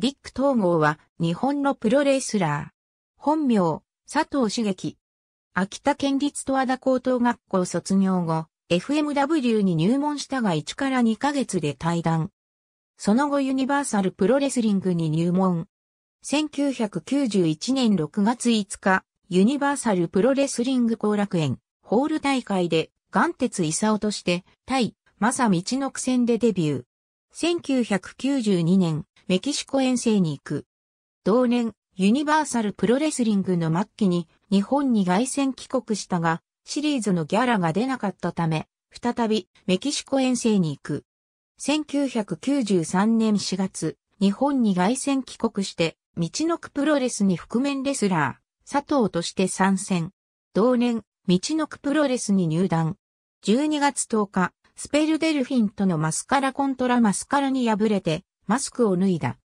ディック統合は日本のプロレスラー。本名、佐藤茂樹。秋田県立戸和田高等学校卒業後、FMW に入門したが1から2ヶ月で退団。その後ユニバーサルプロレスリングに入門。1991年6月5日、ユニバーサルプロレスリング後楽園、ホール大会で、岩鉄伊佐として、対、正道の苦戦でデビュー。1992年、メキシコ遠征に行く。同年、ユニバーサルプロレスリングの末期に日本に凱旋帰国したが、シリーズのギャラが出なかったため、再びメキシコ遠征に行く。1993年4月、日本に凱旋帰国して、道のくプロレスに覆面レスラー、佐藤として参戦。同年、道のくプロレスに入団。12月10日、スペルデルフィンとのマスカラコントラマスカラに敗れて、マスクを脱いだ。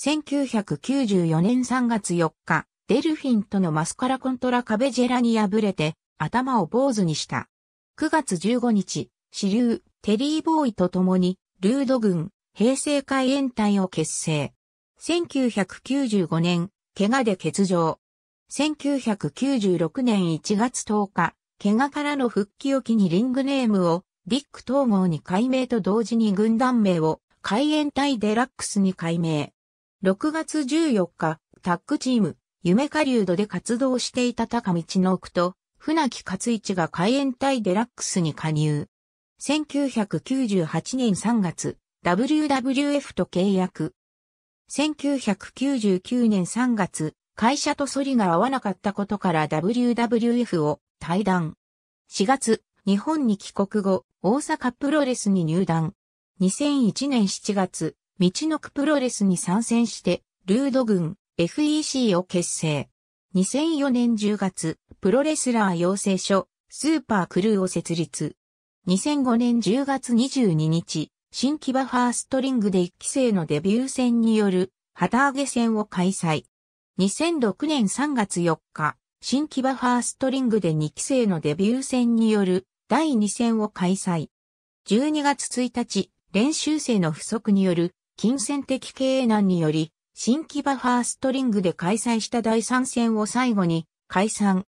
1994年3月4日、デルフィンとのマスカラコントラカベジェラに敗れて、頭を坊主にした。9月15日、支流、テリーボーイと共に、ルード軍、平成海援隊を結成。1995年、怪我で欠場。1996年1月10日、怪我からの復帰を機にリングネームを、ディック統合に改名と同時に軍団名を海援隊デラックスに改名。6月14日、タッグチーム、夢狩ドで活動していた高道の奥と、船木勝一が海援隊デラックスに加入。1998年3月、WWF と契約。1999年3月、会社とソリが合わなかったことから WWF を退団。4月、日本に帰国後、大阪プロレスに入団。2001年7月、道のくプロレスに参戦して、ルード軍 FEC を結成。2004年10月、プロレスラー養成所、スーパークルーを設立。2005年10月22日、新木場ファーストリングで1期生のデビュー戦による旗揚げ戦を開催。2006年3月4日、新木場ファーストリングで2期生のデビュー戦による第2戦を開催。12月1日、練習生の不足による金銭的経営難により、新規バファーストリングで開催した第3戦を最後に解散。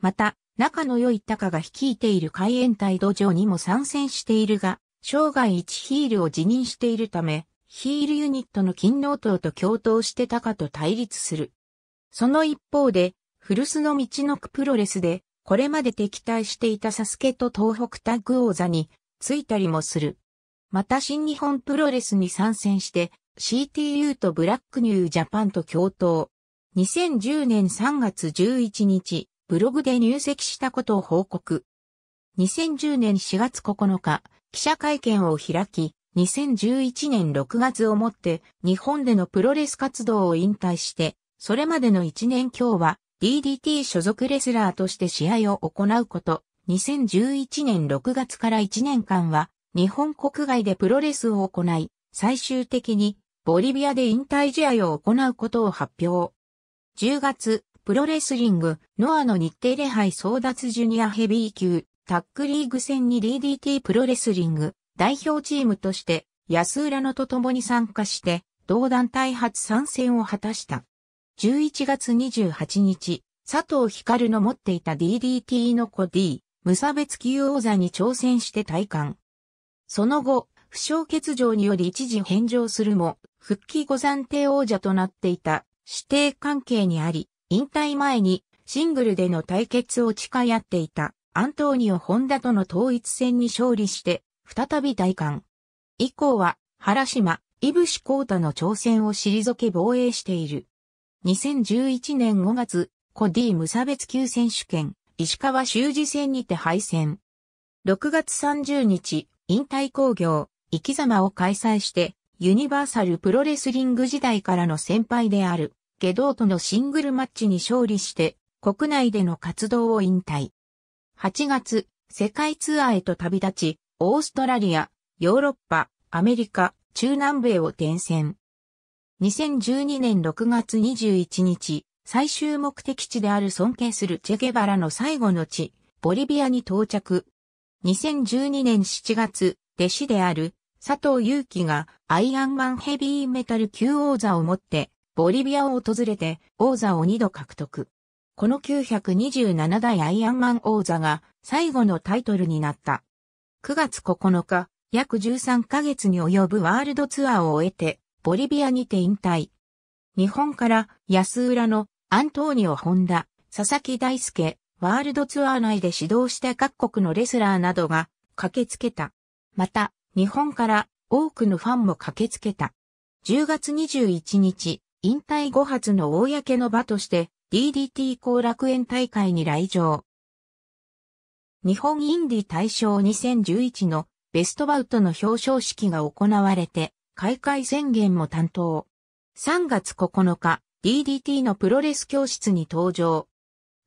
また、仲の良い高が率いている海援隊土壌にも参戦しているが、生涯1ヒールを辞任しているため、ヒールユニットの金納刀と共闘して高と対立する。その一方で、古巣の道のくプロレスで、これまで敵対していたサスケと東北タッグ王座に、ついたりもする。また新日本プロレスに参戦して、CTU とブラックニュージャパンと共闘。2010年3月11日、ブログで入籍したことを報告。2010年4月9日、記者会見を開き、2011年6月をもって日本でのプロレス活動を引退して、それまでの1年今日は DDT 所属レスラーとして試合を行うこと、2011年6月から1年間は日本国外でプロレスを行い、最終的にボリビアで引退試合を行うことを発表。10月、プロレスリング、ノアの日程礼拝争奪ジュニアヘビー級、タックリーグ戦に DDT プロレスリング、代表チームとして、安浦野と共に参加して、同団体初参戦を果たした。11月28日、佐藤光の持っていた DDT の子 D、無差別級王座に挑戦して体感。その後、負傷欠場により一時返上するも、復帰後暫定王者となっていた指定関係にあり、引退前にシングルでの対決を誓い合っていたアントーニオ・ホンダとの統一戦に勝利して、再び大冠。以降は、原島、イブシコータの挑戦を退け防衛している。2011年5月、コディ無差別級選手権、石川修二戦にて敗戦。6月30日、引退工業、生き様を開催して、ユニバーサルプロレスリング時代からの先輩である、ド道とのシングルマッチに勝利して、国内での活動を引退。8月、世界ツアーへと旅立ち、オーストラリア、ヨーロッパ、アメリカ、中南米を転戦。2012年6月21日、最終目的地である尊敬するチェゲバラの最後の地、ボリビアに到着、2012年7月、弟子である佐藤祐樹がアイアンマンヘビーメタル級王座を持ってボリビアを訪れて王座を2度獲得。この927代アイアンマン王座が最後のタイトルになった。9月9日、約13ヶ月に及ぶワールドツアーを終えて、ボリビアにて引退。日本から安浦のアントーニオ・ホンダ、佐々木大輔、ワールドツアー内で指導した各国のレスラーなどが駆けつけた。また、日本から多くのファンも駆けつけた。10月21日、引退後発の公の場として DDT 後楽園大会に来場。日本インディ大賞2011のベストバウトの表彰式が行われて、開会宣言も担当。3月9日、DDT のプロレス教室に登場。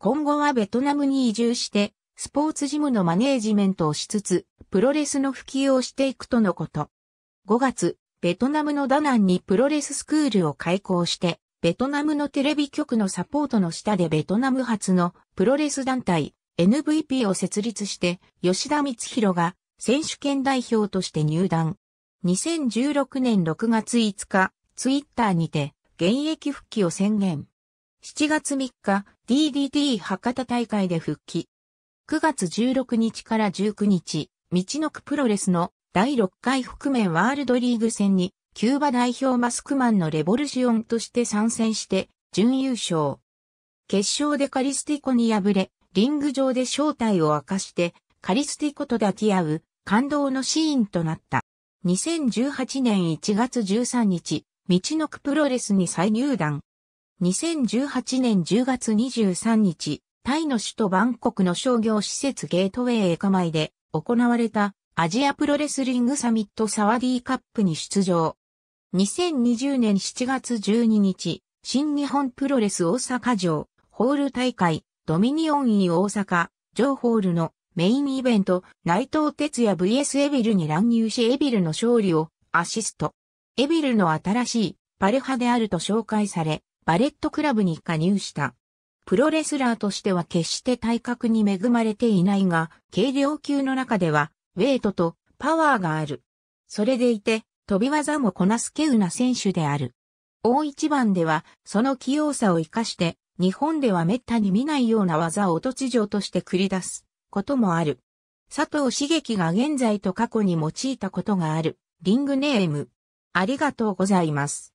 今後はベトナムに移住して、スポーツジムのマネージメントをしつつ、プロレスの普及をしていくとのこと。5月、ベトナムのダナンにプロレススクールを開校して、ベトナムのテレビ局のサポートの下でベトナム発のプロレス団体 NVP を設立して、吉田光弘が選手権代表として入団。2016年6月5日、ツイッターにて現役復帰を宣言。7月3日、DDT 博多大会で復帰。9月16日から19日、道のくプロレスの第6回覆面ワールドリーグ戦に、キューバ代表マスクマンのレボルシオンとして参戦して、準優勝。決勝でカリスティコに敗れ、リング上で正体を明かして、カリスティコと抱き合う、感動のシーンとなった。2018年1月13日、道のくプロレスに再入団。2018年10月23日、タイの首都バンコクの商業施設ゲートウェイエカマイで行われたアジアプロレスリングサミットサワディーカップに出場。2020年7月12日、新日本プロレス大阪城、ホール大会、ドミニオンイ大阪、城ホールのメインイベント、内藤哲也 VS エビルに乱入しエビルの勝利をアシスト。エビルの新しいパレハであると紹介され、バレットクラブに加入した。プロレスラーとしては決して体格に恵まれていないが、軽量級の中では、ウェイトとパワーがある。それでいて、飛び技もこなす稀有な選手である。大一番では、その器用さを活かして、日本では滅多に見ないような技を突如として繰り出すこともある。佐藤茂樹が現在と過去に用いたことがある、リングネーム。ありがとうございます。